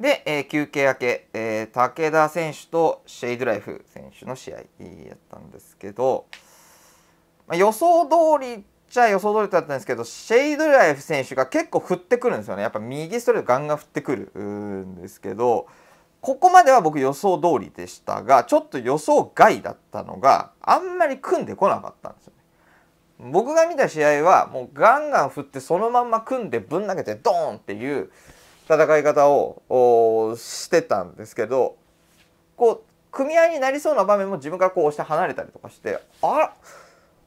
で、えー、休憩明け、えー、武田選手とシェイドライフ選手の試合やったんですけど、まあ、予想通りっちゃ予想通りだったんですけどシェイドライフ選手が結構振ってくるんですよねやっぱ右ストレートガンガン振ってくるんですけどここまでは僕予想通りでしたがちょっと予想外だったのがあんまり組んでこなかったんですよね。僕が見た試合はもうガンガン振ってそのまんま組んでぶん投げてドーンっていう戦い方をしてたんですけどこう組合になりそうな場面も自分からこう押して離れたりとかしてあ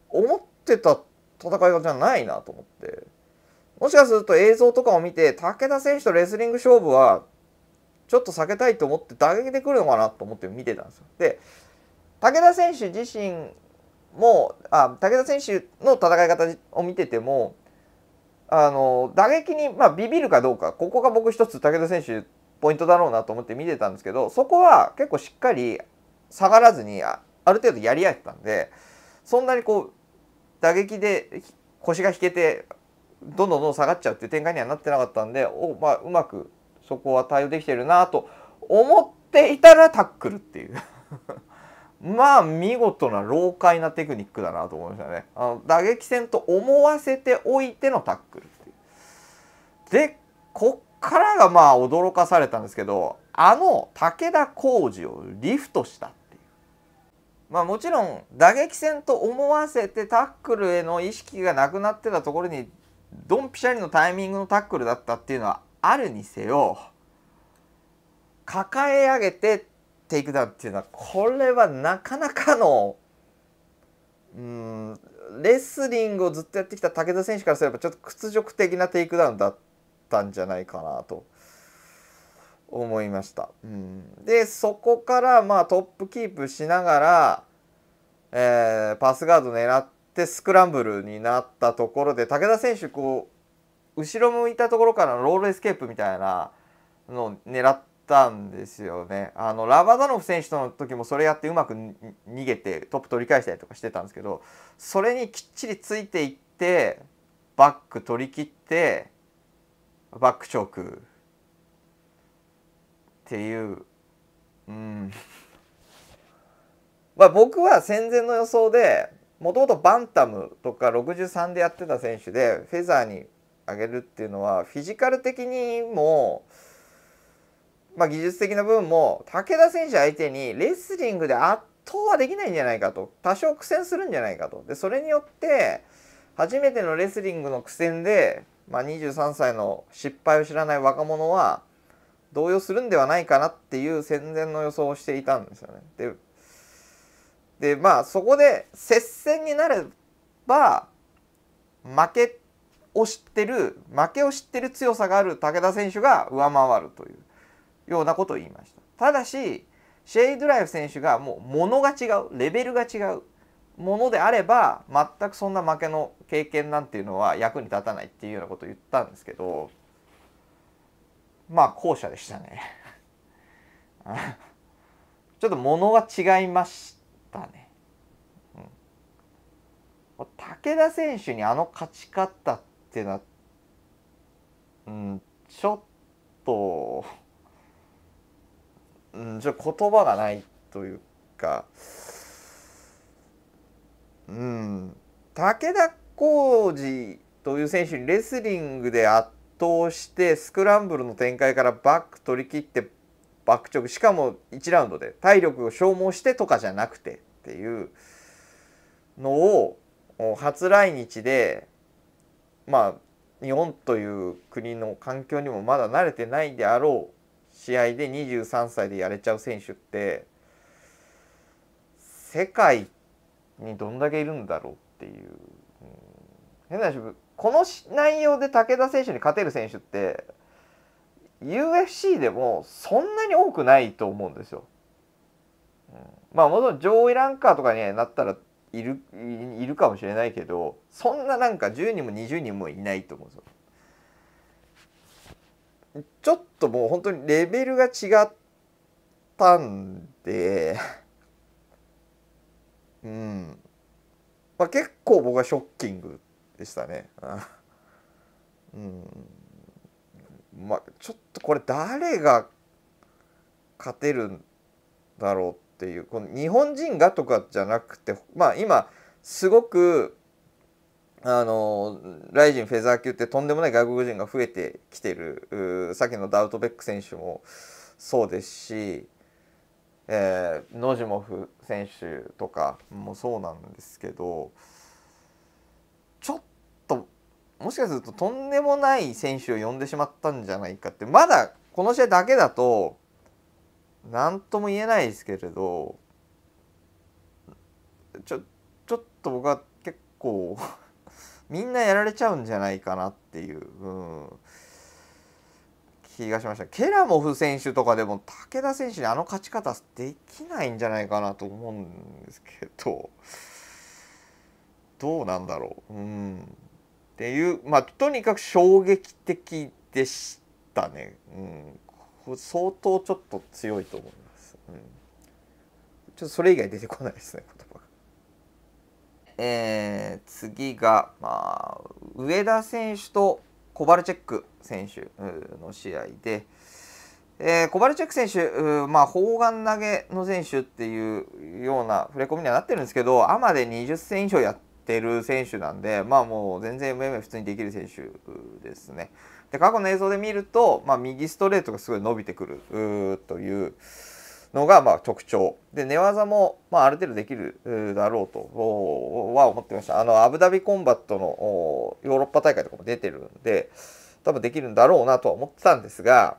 思ってた戦い方じゃないなと思ってもしかすると映像とかを見て武田選手とレスリング勝負はちょっと避けたいと思って打撃でくるのかなと思って見てたんですよ。で武田選手自身もあ武田選手の戦い方を見ててもあの打撃に、まあ、ビビるかどうかここが僕一つ武田選手ポイントだろうなと思って見てたんですけどそこは結構しっかり下がらずにある程度やり合ってたんでそんなにこう打撃で腰が引けてどんどんどん下がっちゃうっていう展開にはなってなかったんでお、まあ、うまくそこは対応できてるなと思っていたらタックルっていうまあ見事な老快なテクニックだなと思いましたね。あの打撃戦と思わせておいてのタックルでこっからがまあ驚かされたんですけどあの武田浩二をリフトしたっていう。まあもちろん打撃戦と思わせてタックルへの意識がなくなってたところにドンピシャリのタイミングのタックルだったっていうのはあるにせよ抱え上げてテイクダウンっていうのはこれはなかなかのうんレスリングをずっとやってきた武田選手からすればちょっと屈辱的なテイクダウンだったんじゃないかなと思いました。うん、でそこからまあトップキープしながら、えー、パスガード狙ってスクランブルになったところで武田選手こう後ろ向いたところからのロールエスケープみたいなのを狙って。たんですよねあのラバダノフ選手との時もそれやってうまく逃げてトップ取り返したりとかしてたんですけどそれにきっちりついていってバック取り切ってバックチョークっていううん まあ僕は戦前の予想でもともとバンタムとか63でやってた選手でフェザーに上げるっていうのはフィジカル的にも。まあ、技術的な部分も武田選手相手にレスリングで圧倒はできないんじゃないかと多少苦戦するんじゃないかとでそれによって初めてのレスリングの苦戦で、まあ、23歳の失敗を知らない若者は動揺するんではないかなっていう戦前の予想をしていたんですよね。ででまあそこで接戦になれば負けを知ってる負けを知ってる強さがある武田選手が上回るという。ようなことを言いました。ただし、シェイドライフ選手がもう物が違う、レベルが違うものであれば、全くそんな負けの経験なんていうのは役に立たないっていうようなことを言ったんですけど、まあ、後者でしたね。ちょっと物が違いましたね。うん、武田選手にあの勝ち方っていうのは、うん、ちょっと、うん、じゃ言葉がないというか、うん、武田浩二という選手にレスリングで圧倒してスクランブルの展開からバック取り切ってバック直しかも1ラウンドで体力を消耗してとかじゃなくてっていうのを初来日でまあ日本という国の環境にもまだ慣れてないであろう試合で23歳でやれちゃう選手って世界にどんだけいるんだろうっていう、うん、変な話この内容で武田選手に勝てる選手って UFC でもそんなに多くないと思うんですよ。うん、まあもちろん上位ランカーとかになったらいるいるかもしれないけどそんななんか10人も20人もいないと思うんですよ。ちょっともう本当にレベルが違ったんで うん。まあ、結構僕はショッキングでしたね。うん。まあ、ちょっとこれ誰が勝てるんだろうっていうこの日本人がとかじゃなくてまあ今すごくあのライジンフェザー級ってとんでもない外国人が増えてきてるさっきのダウトベック選手もそうですし、えー、ノジモフ選手とかもそうなんですけどちょっともしかするととんでもない選手を呼んでしまったんじゃないかってまだこの試合だけだと何とも言えないですけれどちょちょっと僕は結構みんなやられちゃうんじゃないかなっていう、うん、気がしましたケラモフ選手とかでも武田選手にあの勝ち方できないんじゃないかなと思うんですけどどうなんだろう、うん、っていうまあとにかく衝撃的でしたね、うん、相当ちょっと強いと思います。うん、ちょっとそれ以外出てこないですねえー、次が、まあ、上田選手とコバルチェック選手の試合で、えー、コバルチェック選手、まあ、砲丸投げの選手っていうような触れ込みにはなってるんですけど、アマで20戦以上やってる選手なんで、まあ、もう全然 MMA 普通にできる選手ですね。で過去の映像で見ると、まあ、右ストレートがすごい伸びてくるという。のがまあ特徴で寝技もまあある程度できるだろうとは思ってましたあのアブダビコンバットのヨーロッパ大会とかも出てるんで多分できるんだろうなとは思ってたんですが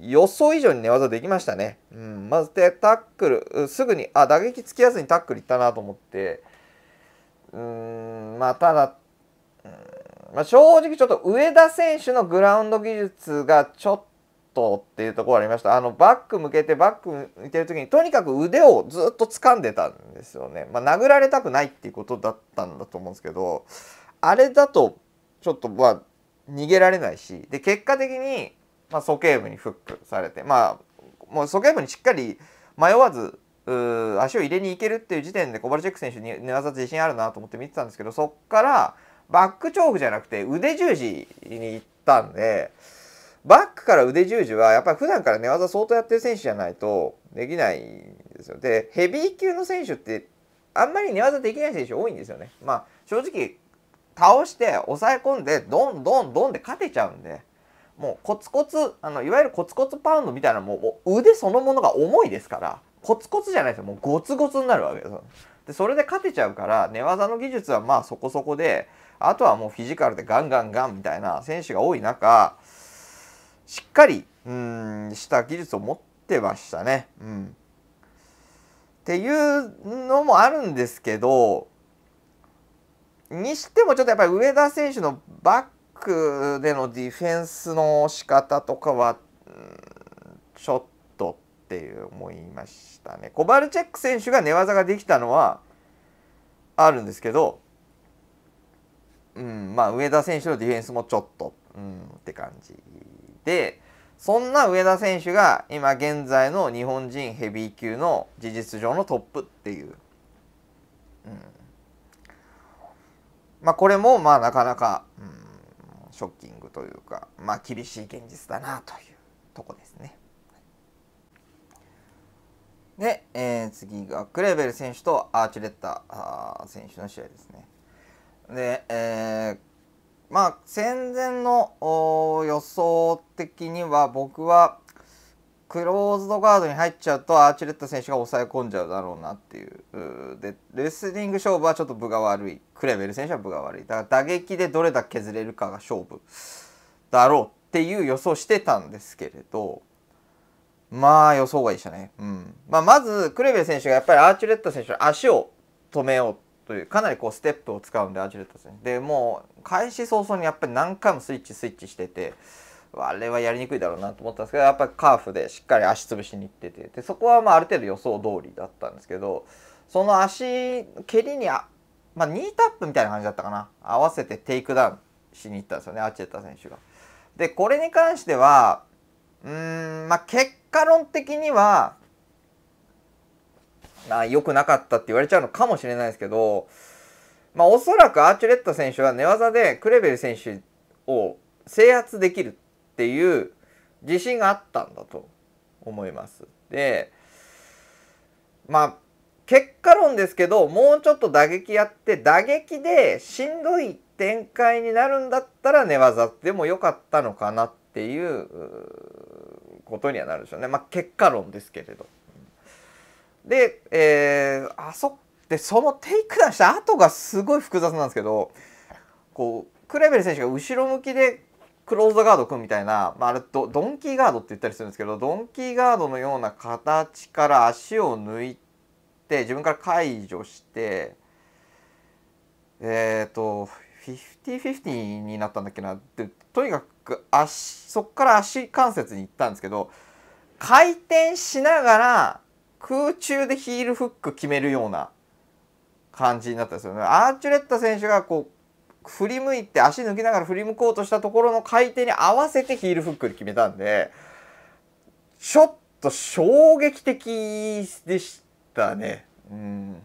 予想以上に寝技できましたね、うん、まずでタックルすぐにあ打撃つきやすにタックルいったなと思ってうんまあただ、うんまあ、正直ちょっと上田選手のグラウンド技術がちょっととっていうところありましたあのバック向けてバック向いてる時にとにかく腕をずっと掴んでたんですよね、まあ、殴られたくないっていうことだったんだと思うんですけどあれだとちょっとまあ逃げられないしで結果的に、まあ、鼠径部にフックされてまあもう鼠径部にしっかり迷わず足を入れに行けるっていう時点でコバルチェック選手に寝技自信あるなと思って見てたんですけどそっからバックチョークじゃなくて腕十字に行ったんで。バックから腕十字はやっぱり普段から寝技相当やってる選手じゃないとできないんですよ。でヘビー級の選手ってあんまり寝技できない選手多いんですよね。まあ正直倒して抑え込んでどんどんどんで勝てちゃうんでもうコツコツあのいわゆるコツコツパウンドみたいなもう腕そのものが重いですからコツコツじゃないですよもうゴツゴツになるわけですよ。でそれで勝てちゃうから寝技の技術はまあそこそこであとはもうフィジカルでガンガンガンみたいな選手が多い中しっかりうんした技術を持ってましたね。うん、っていうのもあるんですけどにしてもちょっとやっぱり上田選手のバックでのディフェンスの仕方とかは、うん、ちょっとっていう思いましたね。コバルチェック選手が寝技ができたのはあるんですけど、うん、まあ上田選手のディフェンスもちょっと、うん、って感じてそんな上田選手が今現在の日本人ヘビー級の事実上のトップっていう、うんまあ、これもまあなかなか、うん、ショッキングというか、まあ、厳しい現実だなというとこですね。で、えー、次がクレーベル選手とアーチュレッタ選手の試合ですね。で、えーまあ戦前の予想的には僕はクローズドガードに入っちゃうとアーチレット選手が抑え込んじゃうだろうなっていうでレスリング勝負はちょっと分が悪いクレベル選手は分が悪いだから打撃でどれだけ削れるかが勝負だろうっていう予想してたんですけれどまあ予想外でしたね、うんまあ、まずクレベル選手がやっぱりアーチレット選手の足を止めようというかなりこうステップを使うんでアジレットですねでもう開始早々にやっぱり何回もスイッチスイッチしててあれはやりにくいだろうなと思ったんですけどやっぱりカーフでしっかり足潰しにいっててでそこはまあある程度予想通りだったんですけどその足蹴りにあ、まあ、2タップみたいな感じだったかな合わせてテイクダウンしに行ったんですよねアチェッタ選手が。でこれに関してはうんまあ結果論的にはあ良くなかったって言われちゃうのかもしれないですけど、まあ、おそらくアーチュレット選手は寝技でクレベル選手を制圧できるっていう自信があったんだと思います。でまあ結果論ですけどもうちょっと打撃やって打撃でしんどい展開になるんだったら寝技でも良かったのかなっていうことにはなるでしょうね。まあ、結果論ですけれど。で、えー、あそってそのテイクダウンした後がすごい複雑なんですけどこうクレベル選手が後ろ向きでクローズガード組むみたいな、まあ、あれドドンキーガードって言ったりするんですけどドンキーガードのような形から足を抜いて自分から解除してえっ、ー、と50-50になったんだっけなってとにかく足そこから足関節に行ったんですけど回転しながら空中でヒールフック決めるような感じになったんですよね。アーチュレッタ選手がこう振り向いて足抜きながら振り向こうとしたところの回転に合わせてヒールフックで決めたんでちょっと衝撃的でしたね。うん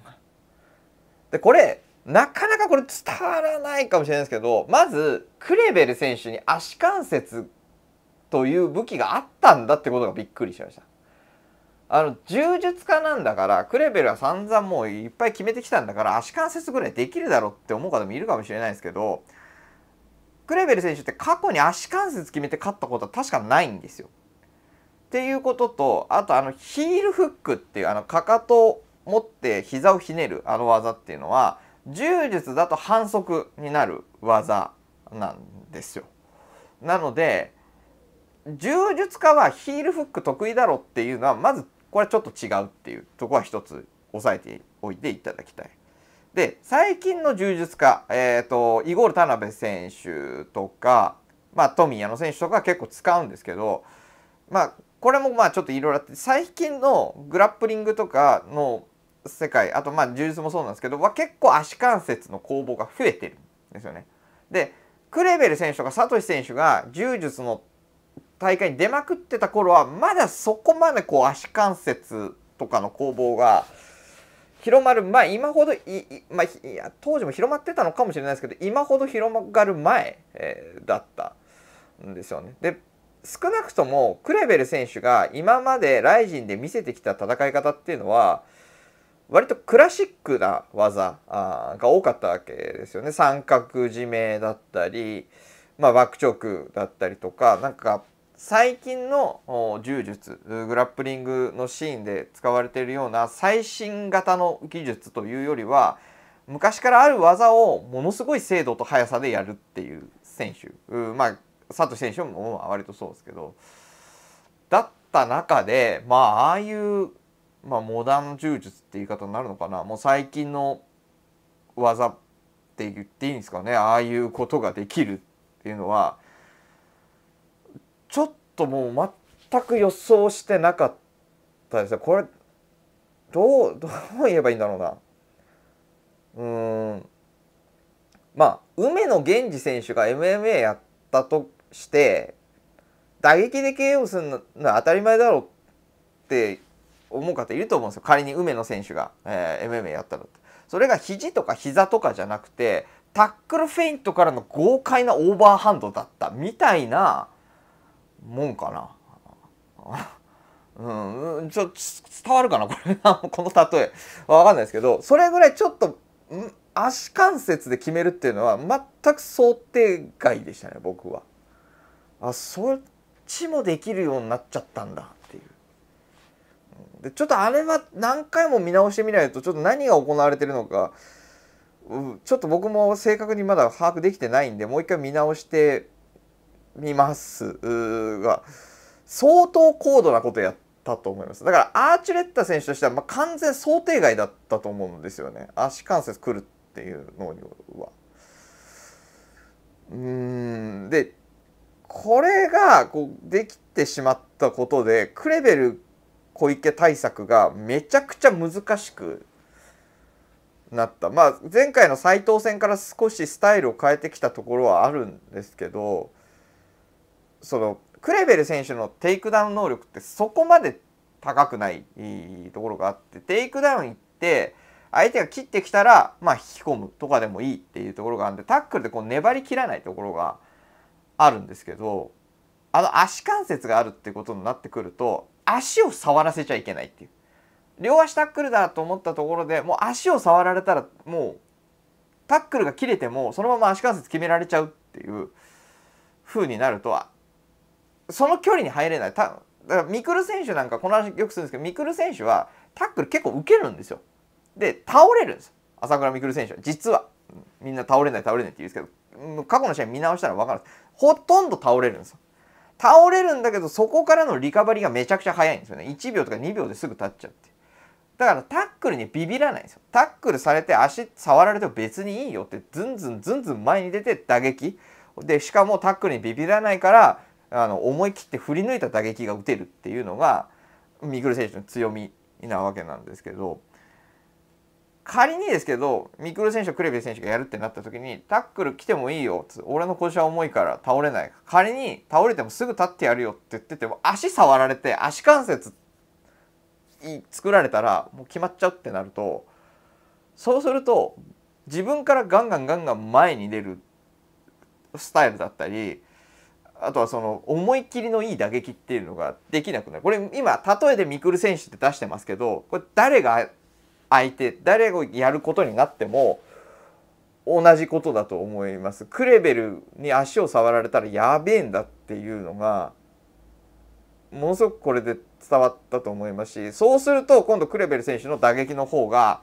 でこれなかなかこれ伝わらないかもしれないですけどまずクレベル選手に足関節という武器があったんだってことがびっくりしました。あの柔術家なんだからクレベルは散々もういっぱい決めてきたんだから足関節ぐらいできるだろうって思う方もいるかもしれないですけどクレベル選手って過去に足関節決めて勝ったことは確かないんですよ。っていうこととあとあのヒールフックっていうあのかかとを持って膝をひねるあの技っていうのは柔術だと反則になる技なんですよ。なので柔術家はヒールフック得意だろっていうのはまずこれはちょっと違うっていうとこは一つ押さえておいていただきたい。で最近の柔術家、えーと、イゴール田辺選手とか、まあ、富谷の選手とか結構使うんですけど、まあ、これもまあちょっといろいろあって最近のグラップリングとかの世界あとまあ柔術もそうなんですけどは結構足関節の攻防が増えてるんですよね。でクレベル選手とかサトシ選手が柔術の大会に出まくってた頃はまだそこまでこう足関節とかの攻防が広まる前今ほどいまあ、いや当時も広まってたのかもしれないですけど今ほど広がる前、えー、だったんですよね。で少なくともクレベル選手が今までライジンで見せてきた戦い方っていうのは割とクラシックな技が多かったわけですよね。三角締めだったり、まあ、バックチョークだったりとかなんか最近の柔術グラップリングのシーンで使われているような最新型の技術というよりは昔からある技をものすごい精度と速さでやるっていう選手まあ佐藤選手も割とそうですけどだった中でまあああいう、まあ、モダン柔術って言い方になるのかなもう最近の技って言っていいんですかねああいうことができるっていうのは。ちょっともう全く予想してなかったですこれどうどう言えばいいんだろうなうんまあ梅野源氏選手が MMA やったとして打撃で KO するのは当たり前だろうって思う方いると思うんですよ仮に梅野選手が、えー、MMA やったらそれが肘とか膝とかじゃなくてタックルフェイントからの豪快なオーバーハンドだったみたいなもんかな。うん、ちょっと伝わるかなこれ この例え。わかんないですけど、それぐらいちょっと、足関節で決めるっていうのは全く想定外でしたね、僕は。あ、そっちもできるようになっちゃったんだっていう。で、ちょっとあれは何回も見直してみないと、ちょっと何が行われてるのか、ちょっと僕も正確にまだ把握できてないんで、もう一回見直してみますが相当高度なことやったと思いますだからアーチュレッタ選手としては、ま完全想定外だったと思うんですよね足関節くるっていうのには。うんでこれがこうできてしまったことでクレベル小池対策がめちゃくちゃ難しくなった、まあ、前回の斎藤戦から少しスタイルを変えてきたところはあるんですけどそのクレベル選手のテイクダウン能力ってそこまで高くないところがあってテイクダウン行って相手が切ってきたら、まあ、引き込むとかでもいいっていうところがあるんでタックルでこう粘りきらないところがあるんですけどあの足関節があるってことになってくると足を触らせちゃいけないっていう両足タックルだと思ったところでもう足を触られたらもうタックルが切れてもそのまま足関節決められちゃうっていう風になるとその距離に入れないただからミクル選手なんかこの話よくするんですけどミクル選手はタックル結構受けるんですよで倒れるんです朝倉未来選手は実はみんな倒れない倒れないって言うんですけど過去の試合見直したら分かるんですほとんど倒れるんですよ倒れるんだけどそこからのリカバリーがめちゃくちゃ早いんですよね1秒とか2秒ですぐ立っちゃってだからタックルにビビらないんですよタックルされて足触られても別にいいよってずんずんずんずん前に出て打撃でしかもタックルにビビらないからあの思い切って振り抜いた打撃が打てるっていうのがミクル選手の強みなわけなんですけど仮にですけどミクル選手クレベ選手がやるってなった時にタックル来てもいいよつ俺の腰は重いから倒れない仮に倒れてもすぐ立ってやるよって言ってても足触られて足関節作られたらもう決まっちゃうってなるとそうすると自分からガンガンガンガン前に出るスタイルだったりあとはその思い切りのいい打撃っていうのができなくなるこれ今例えでミクル選手って出してますけどこれ誰が相手誰がやることになっても同じことだと思いますクレベルに足を触られたらやべえんだっていうのがものすごくこれで伝わったと思いますしそうすると今度クレベル選手の打撃の方が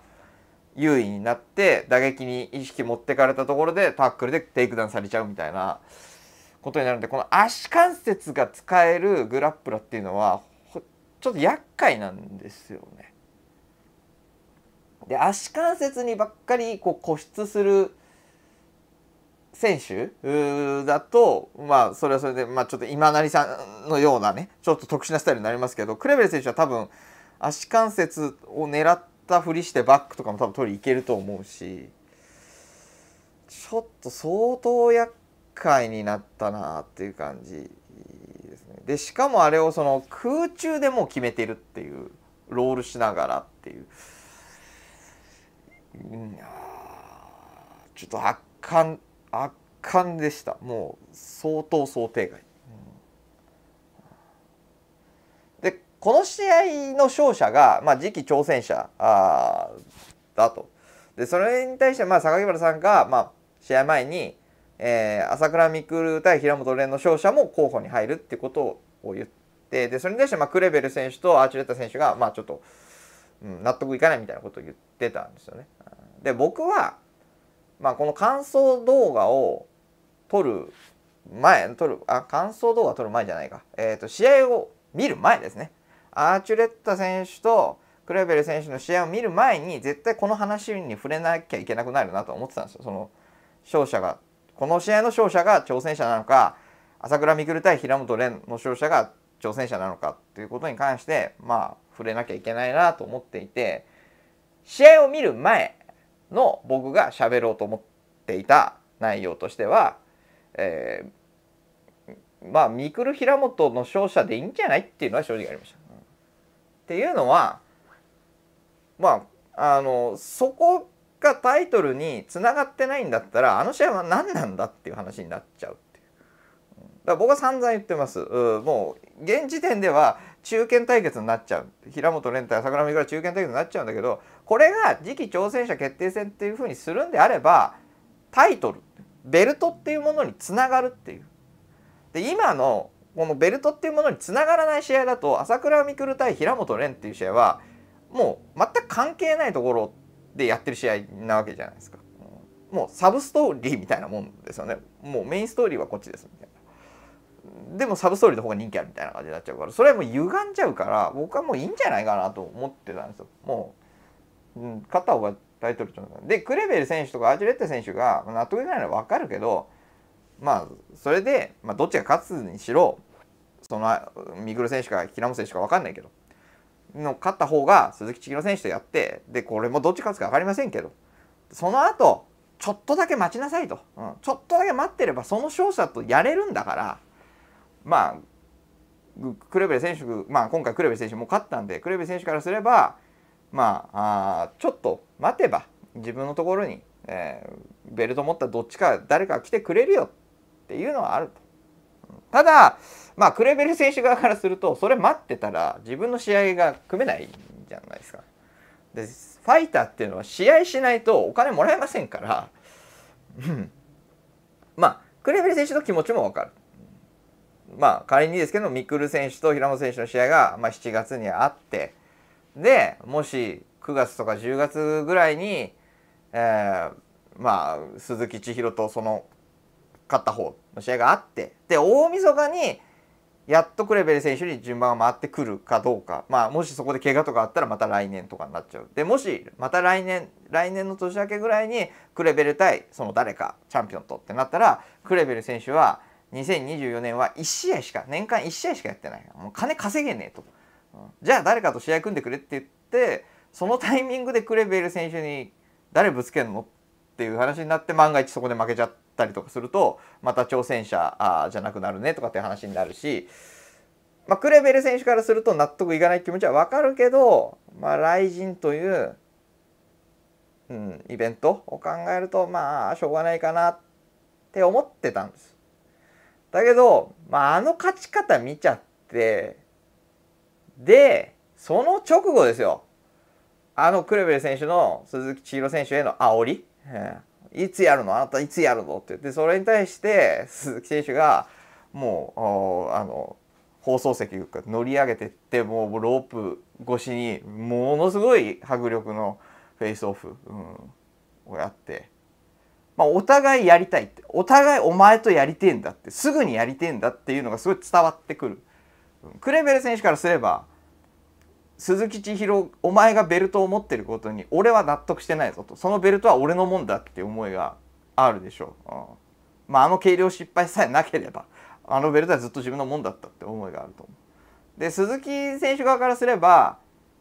優位になって打撃に意識持ってかれたところでタックルでテイクダウンされちゃうみたいな。ことになるのでこの足関節が使えるグラップラっていうのはちょっと厄介なんですよね。で足関節にばっかりこう固執する選手だとまあそれはそれで、まあ、ちょっと今成さんのようなねちょっと特殊なスタイルになりますけどクレベル選手は多分足関節を狙ったふりしてバックとかも多分取りいけると思うしちょっと相当厄回になったなっていう感じですね。でしかもあれをその空中でもう決めてるっていうロールしながらっていう、うん、ちょっと圧巻圧巻でしたもう相当想定外。うん、でこの試合の勝者が、まあ、次期挑戦者あだとでそれに対してまあ榊原さんが、まあ、試合前にえー、朝倉未来対平本蓮の勝者も候補に入るってことを言ってでそれに対してまあクレベル選手とアーチュレッタ選手がまあちょっと、うん、納得いかないみたいなことを言ってたんですよね。で僕は、まあ、この感想動画を撮る前撮るあ感想動画撮る前じゃないか、えーと試合を見る前ですねアーチュレッタ選手とクレベル選手の試合を見る前に絶対この話に触れなきゃいけなくなるなと思ってたんですよその勝者がこの試合の勝者が挑戦者なのか朝倉未来対平本蓮の勝者が挑戦者なのかっていうことに関してまあ触れなきゃいけないなと思っていて試合を見る前の僕が喋ろうと思っていた内容としては、えー、まあ三来平本の勝者でいいんじゃないっていうのは正直ありました。っていうのはまああのそこ果タイトルにつながってないんだったらあの試合は何なんだっていう話になっちゃううだから僕は散々言ってますもう現時点では中堅対決になっちゃう平本蓮隊桜見から中堅対決になっちゃうんだけどこれが次期挑戦者決定戦っていうふうにするんであればタイトルベルトっていうものにつながるっていう。で今のこのベルトっていうものにつながらない試合だと朝倉未来対平本蓮っていう試合はもう全く関係ないところでやってる試合なわけじゃないですか。もうサブストーリーみたいなもんですよね。もうメインストーリーはこっちですみたいな。でもサブストーリーの方が人気あるみたいな感じになっちゃうから、それはもう歪んじゃうから、僕はもういいんじゃないかなと思ってたんですよ。もう、うん、勝った方がタイトル取る。で、クレベル選手とかアーチュレッテ選手が納得いかないのはわかるけど、まあ、それで、まあ、どっちが勝つにしろ、その、ミグル選手か平本選手かわかんないけど、の勝った方が鈴木千尋選手とやってでこれもどっち勝つか分かりませんけどその後ちょっとだけ待ちなさいと、うん、ちょっとだけ待ってればその勝者とやれるんだからまあクレベル選手、まあ、今回クレベル選手も勝ったんでクレベル選手からすればまあちょっと待てば自分のところに、えー、ベルト持ったどっちか誰か来てくれるよっていうのはあると。ただまあクレベル選手側からするとそれ待ってたら自分の試合が組めないじゃないですか。でファイターっていうのは試合しないとお金もらえませんから、まあクレベル選手の気持ちも分かる。まあ仮にですけどミクル選手と平本選手の試合が、まあ、7月にあってでもし9月とか10月ぐらいに、えー、まあ鈴木千尋とその勝った方の試合があってで大晦日にやっとクレベル選手に順番が回ってくるかどうか、まあ、もしそこで怪我とかあったらまた来年とかになっちゃうでもしまた来年来年の年明けぐらいにクレベル対その誰かチャンピオンとってなったらクレベル選手は2024年は1試合しか年間1試合しかやってないもう金稼げねえと、うん、じゃあ誰かと試合組んでくれって言ってそのタイミングでクレベル選手に誰ぶつけるのっていう話になって万が一そこで負けちゃって。たりとかするとまた挑戦者あじゃなくなるねとかっていう話になるし、まあ、クレベル選手からすると納得いかない気持ちはわかるけど、まあ、雷神という、うん、イベントを考えるとまあしょうがないかなって思ってたんです。だけど、まあ、あの勝ち方見ちゃってでその直後ですよあのクレベル選手の鈴木千尋選手への煽り、えんいつやるのあなたいつやるのって言ってそれに対して鈴木選手がもうあの放送席乗り上げてってもうロープ越しにものすごい迫力のフェイスオフ、うん、をやって、まあ、お互いやりたいってお互いお前とやりてえんだってすぐにやりてえんだっていうのがすごい伝わってくる。クレベル選手からすれば鈴木千尋お前がベルトを持ってることに俺は納得してないぞとそのベルトは俺のもんだって思いがあるでしょう、うん、まああの計量失敗さえなければあのベルトはずっと自分のもんだったって思いがあると思うで鈴木選手側からすれば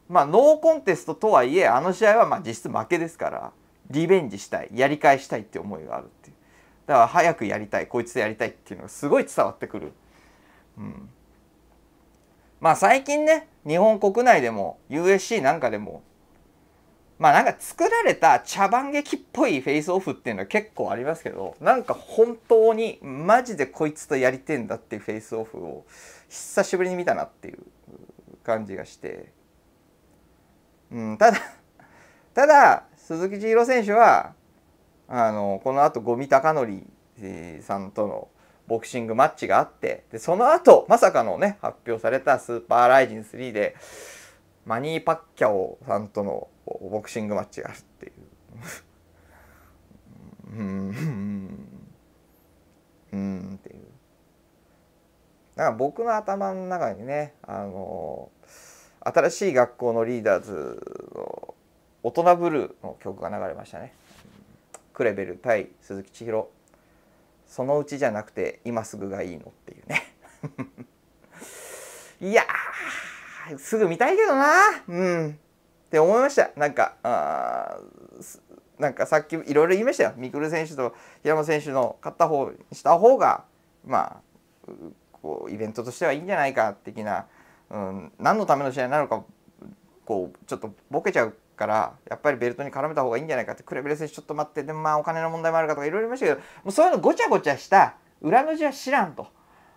まあノーコンテストとはいえあの試合はまあ実質負けですからリベンジしたいやり返したいって思いがあるっていうだから早くやりたいこいつでやりたいっていうのがすごい伝わってくるうんまあ最近ね日本国内でも USC なんかでもまあなんか作られた茶番劇っぽいフェイスオフっていうのは結構ありますけどなんか本当にマジでこいつとやりてんだっていうフェイスオフを久しぶりに見たなっていう感じがして、うん、ただ ただ鈴木千尋選手はあのこのあと五味隆則さんとのボクシングマッチがあってでその後まさかのね発表された「スーパーライジン3」でマニー・パッキャオさんとのボクシングマッチがあるっていう。うーんうんっていう。だから僕の頭の中にねあの新しい学校のリーダーズの「大人ブルー」の曲が流れましたね。クレベル対鈴木千尋そのうちじゃなくて今すぐがいいのっていうね いやすぐ見たいけどなうんって思いましたなんかあなんかさっきいろいろ言いましたよみくる選手と平野選手の勝った方した方がまあこうイベントとしてはいいんじゃないか的な、うん、何のための試合なのかこうちょっとボケちゃうからやっぱりベルトに絡めた方がいいんじゃないかってクレベル選手ちょっと待ってでもまあお金の問題もあるかとかいろいろ言いましたけどもうそういうのごちゃごちゃした裏の字は知らんと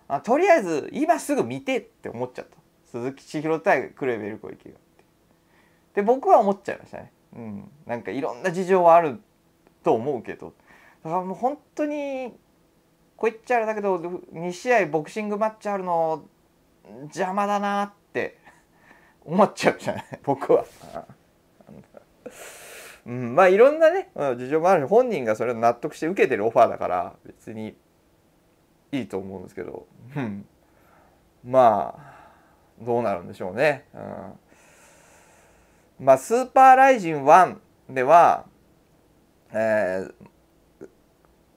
あとりあえず今すぐ見てって思っちゃった鈴木千尋対クレベル小池がで僕は思っちゃいましたね、うん、なんかいろんな事情はあると思うけどだからもう本当にこう言っちゃあれだけど2試合ボクシングマッチあるの邪魔だなって思っちゃうじゃない僕は。うん、まあいろんなね事情もあるし本人がそれを納得して受けてるオファーだから別にいいと思うんですけど、うん、まあどうなるんでしょうね。うん、まあスーパーライジン1では、えー、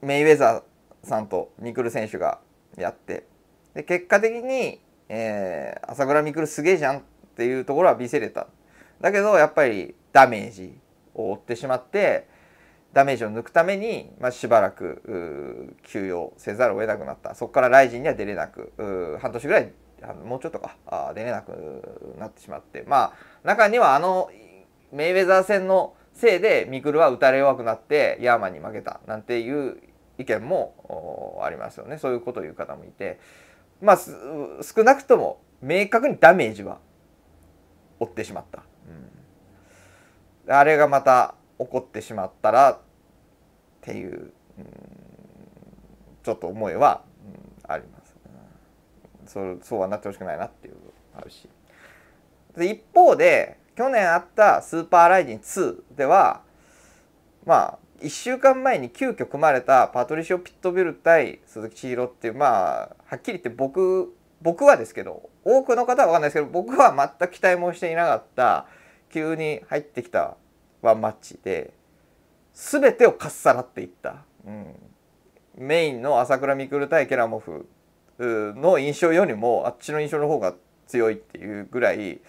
メイウェザーさんとミクル選手がやってで結果的に、えー、朝倉未来すげえじゃんっていうところは見せれた。だけどやっぱりダメージを負ってしまってダメージを抜くために、まあ、しばらく休養せざるを得なくなったそこからライジンには出れなく半年ぐらいもうちょっとかあ出れなくなってしまってまあ中にはあのメイウェザー戦のせいでミクルは打たれ弱くなってヤーマンに負けたなんていう意見もありますよねそういうことを言う方もいてまあ少なくとも明確にダメージは負ってしまった。うんあれがまた起こってしまったらっていう、うん、ちょっと思いは、うん、あります、うん、そうそうはなってほしくないなっていうあるしで一方で去年あった「スーパーライジン2」ではまあ1週間前に急遽組まれたパトリシオ・ピットビル対鈴木千尋っていうまあはっきり言って僕僕はですけど多くの方は分かんないですけど僕は全く期待もしていなかった急に入ってきたワンマッチで全てをかっさらっていった、うん、メインの朝倉未来対ケラモフの印象よりもあっちの印象の方が強いっていうぐらい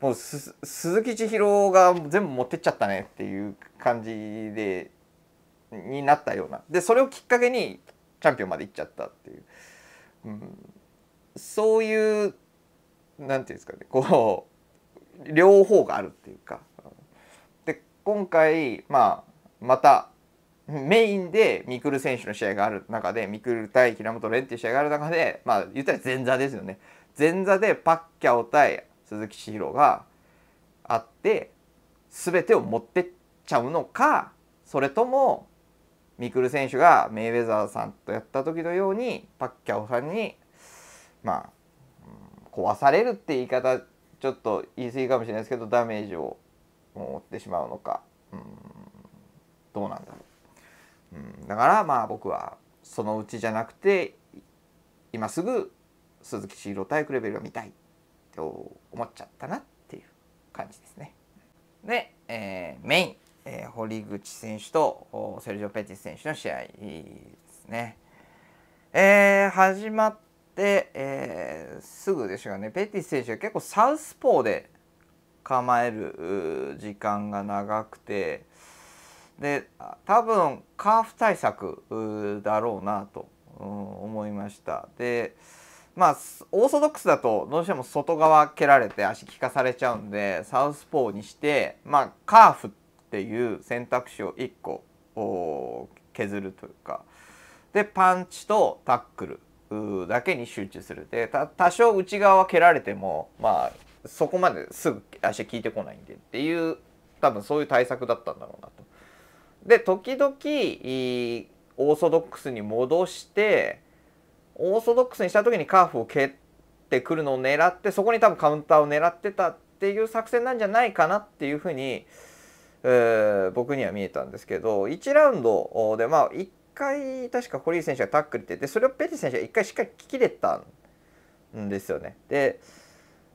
もう鈴木千尋が全部持ってっちゃったねっていう感じでになったようなでそれをきっかけにチャンピオンまで行っちゃったっていう、うん、そういう何て言うんですかねこう両方があるっていうか。で今回、まあ、またメインでミクル選手の試合がある中でミクル対平本蓮っていう試合がある中でまあ言ったら前座ですよね前座でパッキャオ対鈴木千尋があって全てを持ってっちゃうのかそれともミクル選手がメイウェザーさんとやった時のようにパッキャオさんにまあ壊されるって言い方ちょっと言い過ぎかもしれないですけどダメージを負ってしまうのかうんどうなんだろう、うん、だからまあ僕はそのうちじゃなくて今すぐ鈴木シー体育クレベルを見たいって思っちゃったなっていう感じですね。で、えー、メイン、えー、堀口選手とセルジオ・ペティス選手の試合ですね。えー、始まっで、えー、すぐでしょうねペティ選手は結構サウスポーで構える時間が長くてで多分カーフ対策だろうなと思いました。でまあオーソドックスだとどうしても外側蹴られて足利かされちゃうんでサウスポーにしてまあカーフっていう選択肢を1個削るというかでパンチとタックルだけに集中するで多少内側は蹴られてもまあそこまですぐ足効いてこないんでっていう多分そういう対策だったんだろうなと。で時々オーソドックスに戻してオーソドックスにした時にカーフを蹴ってくるのを狙ってそこに多分カウンターを狙ってたっていう作戦なんじゃないかなっていうふうに、えー、僕には見えたんですけど1ラウンドでまあ1回確か堀井選手がタックルってでそれをペティ選手が1回しっかり聞きれたんですよね。で,、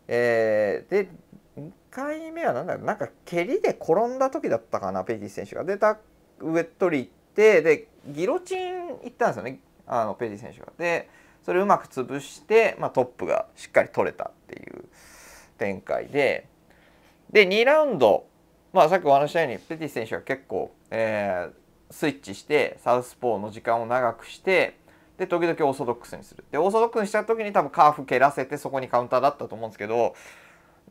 えー、で2回目は何だろうなんか蹴りで転んだ時だったかなペティ選手が。でタ上取り行ってでギロチン行ったんですよねあのペティ選手が。でそれをうまく潰して、まあ、トップがしっかり取れたっていう展開で。で2ラウンド、まあ、さっきお話したようにペティ選手は結構、えー、スイッチしてサウスポーの時間を長くしてで時々オーソドックスにするでオーソドックスにした時に多分カーフ蹴らせてそこにカウンターだったと思うんですけど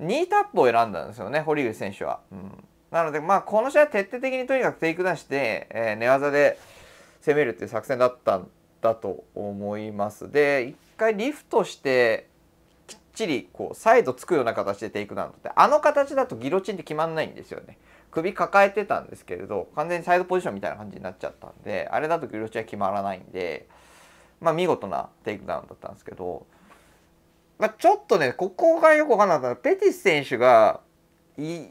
2タップを選んだんですよね堀口選手は、うん、なのでまあこの試合徹底的にとにかくテイクダウンして、えー、寝技で攻めるっていう作戦だったんだと思いますで1回リフトしてきっちりこうサイドつくような形でテイクダウンってあの形だとギロチンって決まんないんですよね首抱えてたんですけれど完全にサイドポジションみたいな感じになっちゃったんであれだとグロチは決まらないんで、まあ、見事なテイクダウンだったんですけど、まあ、ちょっとねここがよく分かんなかったペティス選手がひ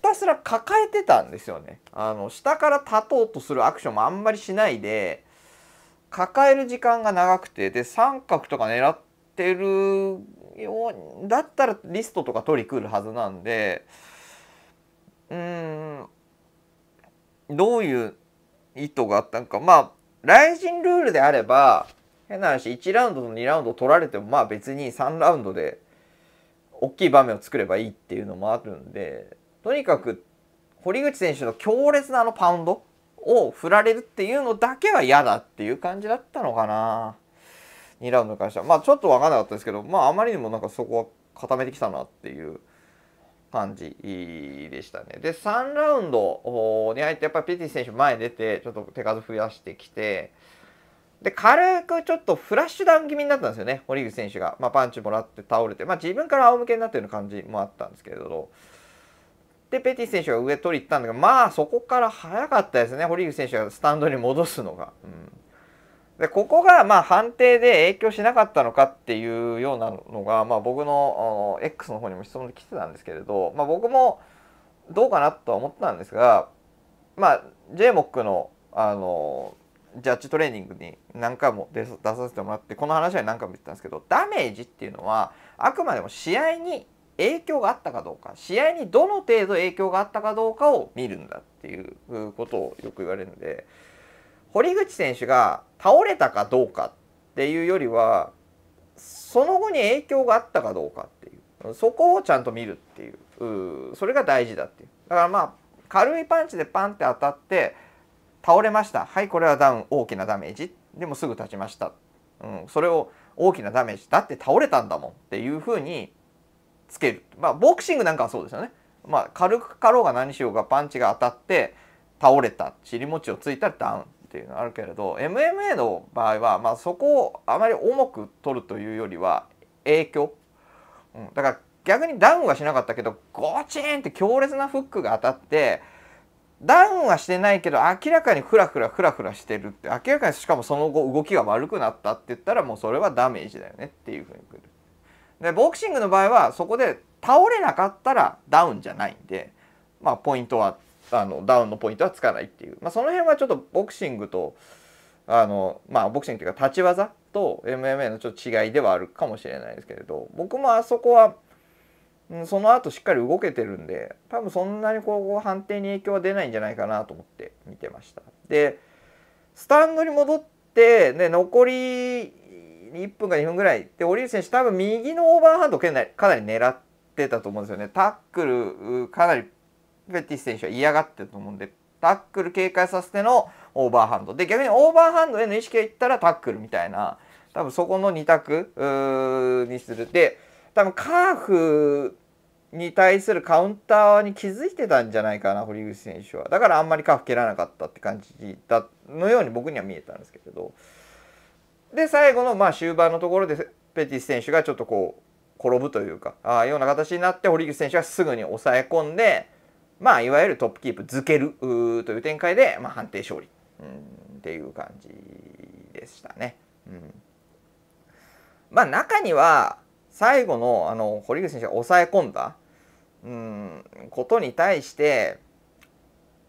たすら抱えてたんですよねあの下から立とうとするアクションもあんまりしないで抱える時間が長くてで三角とか狙ってるようだったらリストとか取りくるはずなんで。うんどういう意図があったのかまあ雷神ルールであれば変な話1ラウンドと2ラウンド取られてもまあ別に3ラウンドで大きい場面を作ればいいっていうのもあるんでとにかく堀口選手の強烈なあのパウンドを振られるっていうのだけは嫌だっていう感じだったのかな2ラウンドに関してはまあちょっと分かんなかったですけどまああまりにもなんかそこは固めてきたなっていう感じでしたね。で、3ラウンドに入って、やっぱりピティ選手前出て、ちょっと手数増やしてきて、で、軽くちょっとフラッシュダウン気味になったんですよね、堀口選手が。まあ、パンチもらって倒れて、まあ、自分から仰向けになってる感じもあったんですけれど、で、ペティ選手が上取り行ったんだけど、まあ、そこから早かったですね、堀口選手がスタンドに戻すのが。うんでここがまあ判定で影響しなかったのかっていうようなのが、まあ、僕のの X の方にも質問で来てたんですけれど、まあ、僕もどうかなとは思ったんですが、まあ、JMOC のあのジャッジトレーニングに何回も出させてもらってこの話は何回も言ってたんですけどダメージっていうのはあくまでも試合に影響があったかどうか試合にどの程度影響があったかどうかを見るんだっていうことをよく言われるので。堀口選手が倒れたかどうかっていうよりはその後に影響があったかどうかっていうそこをちゃんと見るっていうそれが大事だっていうだからまあ軽いパンチでパンって当たって倒れましたはいこれはダウン大きなダメージでもすぐ立ちました、うん、それを大きなダメージだって倒れたんだもんっていうふうにつけるまあボクシングなんかはそうですよね、まあ、軽くかろうが何しようがパンチが当たって倒れた尻餅をついたらダウンっていうのはあるけれど MMA の場合は、まあ、そこをあまり重く取るというよりは影響、うん、だから逆にダウンはしなかったけどゴチンって強烈なフックが当たってダウンはしてないけど明らかにフラフラフラフラしてるって明らかにしかもその後動きが悪くなったって言ったらもうそれはダメージだよねっていうふうにくる。でボクシングの場合はそこで倒れなかったらダウンじゃないんでまあポイントはあのダウンのポイントはつかないっていう、まあ、その辺はちょっとボクシングとあのまあボクシングというか立ち技と MMA のちょっと違いではあるかもしれないですけれど僕もあそこは、うん、その後しっかり動けてるんで多分そんなにこう判定に影響は出ないんじゃないかなと思って見てました。でスタンドに戻ってね、残り1分か2分ぐらいで堀内選手多分右のオーバーハンドかなり狙ってたと思うんですよね。タックルかなりベティス選手は嫌がってると思うんでタックル警戒させてのオーバーハンドで逆にオーバーハンドへの意識がいったらタックルみたいな多分そこの2択にするで多分カーフに対するカウンターに気づいてたんじゃないかな堀口選手はだからあんまりカーフ蹴らなかったって感じだのように僕には見えたんですけれどで最後のまあ終盤のところでペティス選手がちょっとこう転ぶというかああような形になって堀口選手はすぐに抑え込んでまあ、いわゆるトップキープ付けるという展開で、まあ、判定勝利、うん、っていう感じでしたね。うんまあ、中には最後のあの堀口選手が抑え込んだ、うん、ことに対して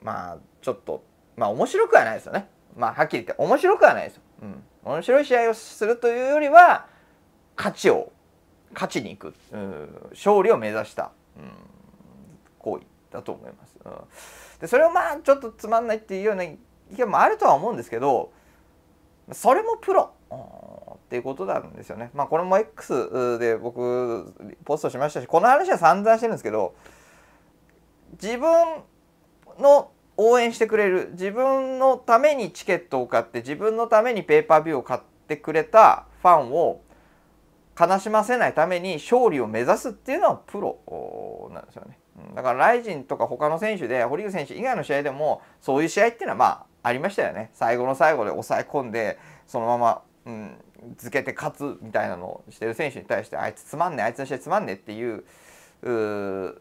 まあちょっとまあ面白くはないですよね。まあはっきり言って面白くはないですよ。うん、面白い試合をするというよりは勝ちを勝ちにいく、うん、勝利を目指した、うん、だと思います。うん、でそれをまあちょっとつまんないっていうような意見もあるとは思うんですけどそれもプロ、うん、っていうことなんですよね。まあこれも X で僕ポストしましたしこの話は散々してるんですけど自分の応援してくれる自分のためにチケットを買って自分のためにペーパービューを買ってくれたファンを悲しませないために勝利を目指すっていうのはプロなんですよね。だからライジンとか他の選手で堀口選手以外の試合でもそういう試合っていうのはまあありましたよね。最後の最後で抑え込んでそのまま、うん、続けて勝つみたいなのをしてる選手に対してあいつつまんねあいつの試合つまんねっていうう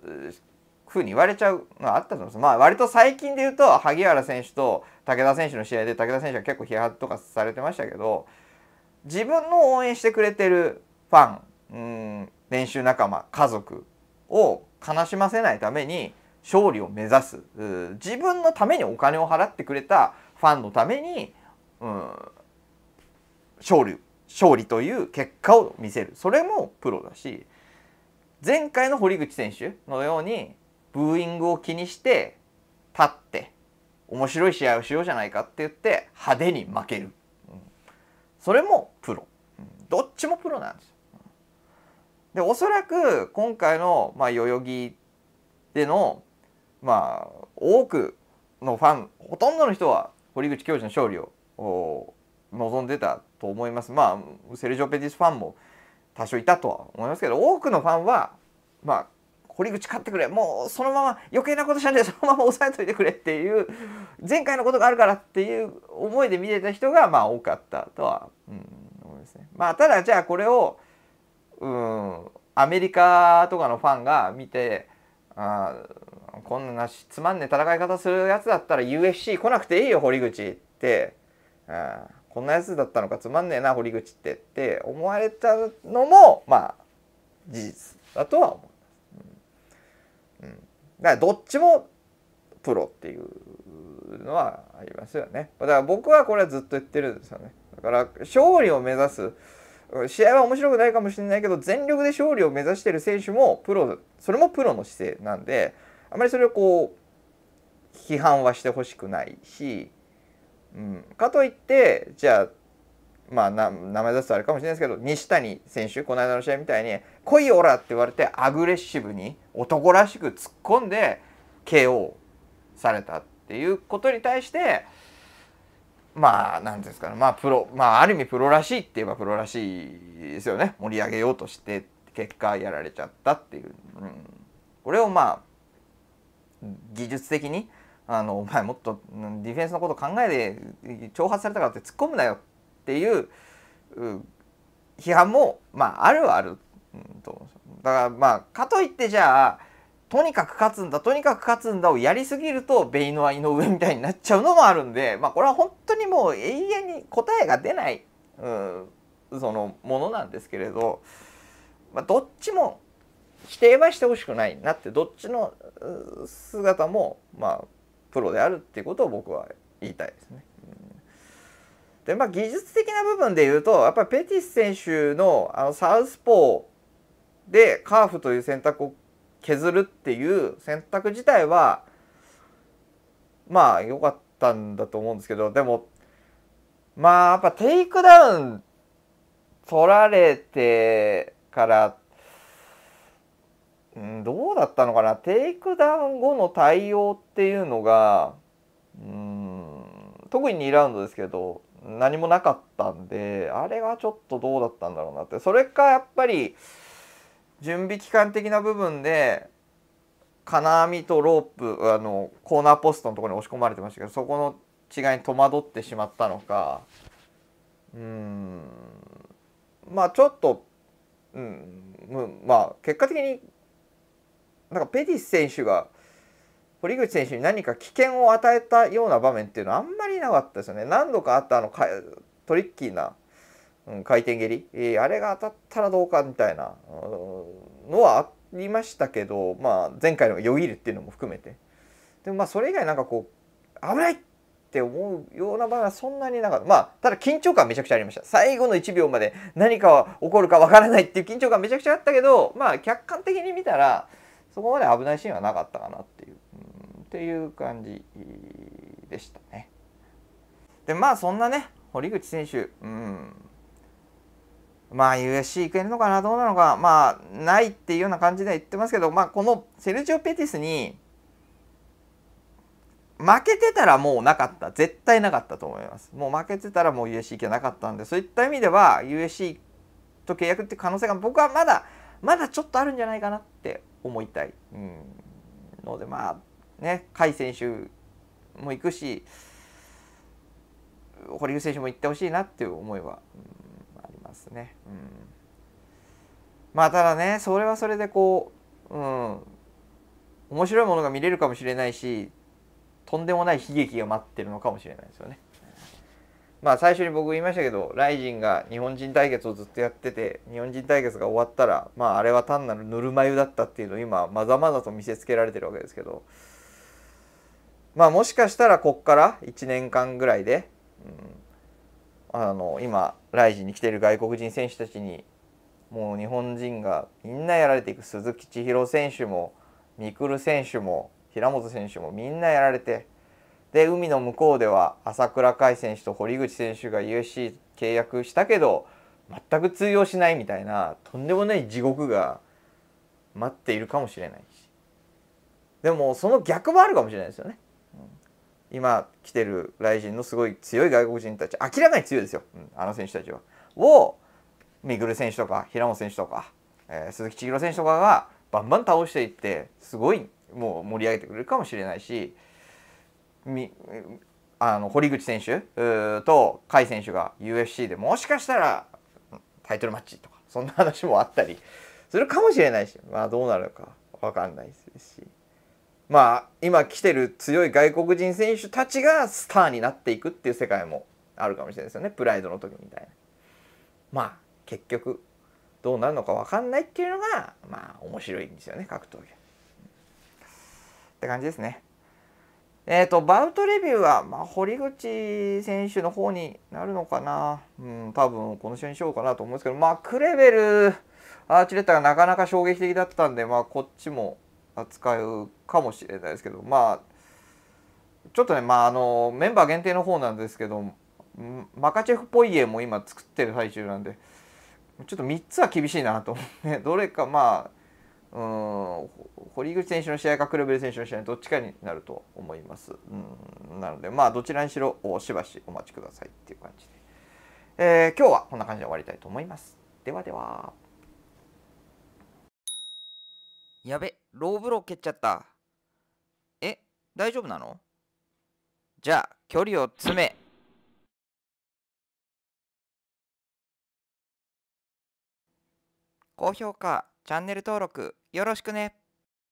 ふうに言われちゃうのはあったと思います。まあ割と最近で言うと萩原選手と武田選手の試合で武田選手は結構批判とかされてましたけど自分の応援してくれてるファンうん練習仲間家族を悲しませないために勝利を目指す自分のためにお金を払ってくれたファンのために、うん、勝利勝利という結果を見せるそれもプロだし前回の堀口選手のようにブーイングを気にして立って面白い試合をしようじゃないかって言って派手に負ける、うん、それもプロ、うん、どっちもプロなんですでおそらく今回の、まあ、代々木での、まあ、多くのファンほとんどの人は堀口教授の勝利を望んでたと思います。まあセルジオ・ペティスファンも多少いたとは思いますけど多くのファンはまあ堀口勝ってくれもうそのまま余計なことしないでそのまま 抑えといてくれっていう前回のことがあるからっていう思いで見てた人がまあ多かったとは、うん、思いますね。まあただじゃあこれをうんアメリカとかのファンが見てあこんなつまんねえ戦い方するやつだったら UFC 来なくていいよ堀口ってあこんなやつだったのかつまんねえな堀口ってって思われたのもまあ事実だとは思う、うんうん、だからどっちもプロっていうのはありますよねだから僕はこれはずっと言ってるんですよねだから勝利を目指す試合は面白くないかもしれないけど全力で勝利を目指してる選手もプロそれもプロの姿勢なんであまりそれをこう批判はしてほしくないし、うん、かといってじゃあまあ、名前出すとあれかもしれないですけど西谷選手この間の試合みたいに「来いオラ!」って言われてアグレッシブに男らしく突っ込んで KO されたっていうことに対してまあ何ですかねまあプロまあある意味プロらしいって言えばプロらしいですよね盛り上げようとして結果やられちゃったっていう、うん、これをまあ技術的にあのお前もっとディフェンスのこと考えて挑発されたからって突っ込むなよっていう批判もまああるはあると思うんですよ。だからまあかといってじゃあとにかく勝つんだとにかく勝つんだをやりすぎるとベイノア井上みたいになっちゃうのもあるんでまあこれは本当にもう永遠に答えが出ない、うん、そのものなんですけれど、まあ、どっちも否定はしてほしくないなってどっちの姿もまあプロであるっていうことを僕は言いたいですね。でまあ、技術的な部分でいうとやっぱりペティス選手のあのサウスポーでカーフという選択を削るっていう選択自体はまあ良かったんだと思うんですけどでもまあやっぱテイクダウン取られてからんどうだったのかなテイクダウン後の対応っていうのがうん特に2ラウンドですけど何もなかったんであれはちょっとどうだったんだろうなってそれかやっぱり準備期間的な部分で金網とロープあのコーナーポストのところに押し込まれてましたけどそこの違いに戸惑ってしまったのかうんまあちょっと、うん、まあ結果的になんかペティス選手が堀口選手に何か危険を与えたような場面っていうのはあんまりなかったですよね。何度かあったあのトリッキーなうん、回転蹴り、えー、あれが当たったらどうかみたいな、のはありましたけど、まあ、前回のよぎるっていうのも含めてでもまあそれ以外なんかこう危ないって思うような場合はそんなになかったまあただ緊張感めちゃくちゃありました最後の1秒まで何か起こるかわからないっていう緊張感めちゃくちゃあったけどまあ客観的に見たらそこまで危ないシーンはなかったかなっていう、うん、っていう感じでしたね。でまあそんなね堀口選手、うん、まあ USC 行けるのかなどうなのかまあないっていうような感じで言ってますけど、まあ、このセルジオ・ペティスに負けてたらもうなかった絶対なかったと思いますもう負けてたらもう USC 行けなかったんでそういった意味では USC と契約って可能性が僕はまだまだちょっとあるんじゃないかなって思いたい、うん、のでまあね甲斐選手も行くし堀口選手も行ってほしいなっていう思いは、うんね。うん、まあただねそれはそれでこう、うん、面白いものが見れるかもしれないしとんでもない悲劇が待ってるのかもしれないですよね。まあ最初に僕言いましたけどライジンが日本人対決をずっとやってて日本人対決が終わったらまああれは単なるぬるま湯だったっていうのを今まざまざと見せつけられてるわけですけどまあもしかしたらこっから1年間ぐらいで、うん、あの今ライジに来ている外国人選手たちにもう日本人がみんなやられていく鈴木千尋選手もみくる選手も平本選手もみんなやられてで海の向こうでは朝倉海選手と堀口選手が USC 契約したけど全く通用しないみたいなとんでもない地獄が待っているかもしれないしでもその逆もあるかもしれないですよね。今来てる来人のすごい強い外国人たち明らかに強いですよ、うん、あの選手たちは。をミグル選手とか平本選手とか、えー、鈴木千尋選手とかがバンバン倒していってすごいもう盛り上げてくれるかもしれないしあの堀口選手と甲斐選手が UFC でもしかしたらタイトルマッチとかそんな話もあったりするかもしれないしまあどうなるか分かんないですしまあ今来てる強い外国人選手たちがスターになっていくっていう世界もあるかもしれないですよねプライドの時みたいな。まあ結局どうなるのか分かんないっていうのがまあ面白いんですよね格闘技。って感じですね。えっ、ー、とバウトレビューは、まあ、堀口選手の方になるのかな、うん、多分この試合にしようかなと思うんですけど、まあ、クレベル、アーチレッタがなかなか衝撃的だったんで、まあ、こっちも扱うかもしれないですけどまあちょっとねまああのメンバー限定の方なんですけどマカチェフ・ポイエも今作ってる最中なんでちょっと3つは厳しいなと思ってどれかまあうん堀口選手の試合かクレベル選手の試合どっちかになると思います、うん、なのでまあどちらにしろしばしお待ちくださいっていう感じで、えー、今日はこんな感じで終わりたいと思いますではでは。やべ、ローブロー蹴っちゃった。え、大丈夫なのじゃあ、距離を詰め。高評価、チャンネル登録、よろしくね。